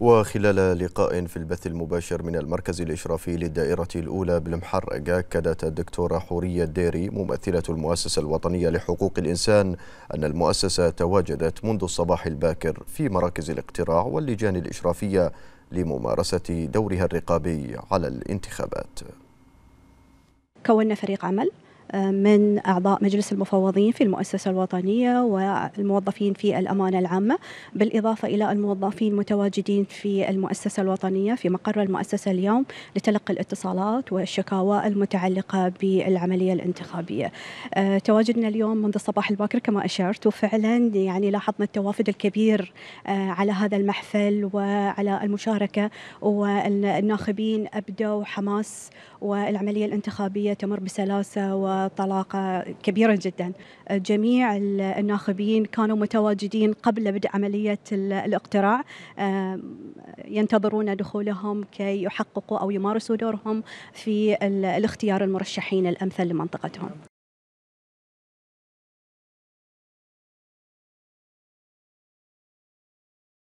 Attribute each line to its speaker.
Speaker 1: وخلال لقاء في البث المباشر من المركز الإشرافي
Speaker 2: للدائرة الأولى بالمحر أكدت الدكتورة حورية الديري ممثلة المؤسسة الوطنية لحقوق الإنسان أن المؤسسة تواجدت منذ الصباح الباكر في مراكز الاقتراع واللجان الإشرافية لممارسة دورها الرقابي على الانتخابات
Speaker 3: كونا فريق عمل من أعضاء مجلس المفوضين في المؤسسة الوطنية والموظفين في الأمانة العامة بالإضافة إلى الموظفين المتواجدين في المؤسسة الوطنية في مقر المؤسسة اليوم لتلقي الاتصالات والشكاوى المتعلقة بالعملية الانتخابية آه، تواجدنا اليوم منذ الصباح الباكر كما أشرت وفعلا يعني لاحظنا التوافد الكبير آه، على هذا المحفل وعلى المشاركة والناخبين أبدوا حماس والعملية الانتخابية تمر بسلاسة و وطلاقة كبيرة جدا جميع الناخبين كانوا متواجدين قبل بدء عملية الاقتراع ينتظرون دخولهم كي يحققوا أو يمارسوا دورهم
Speaker 1: في الاختيار المرشحين الأمثل لمنطقتهم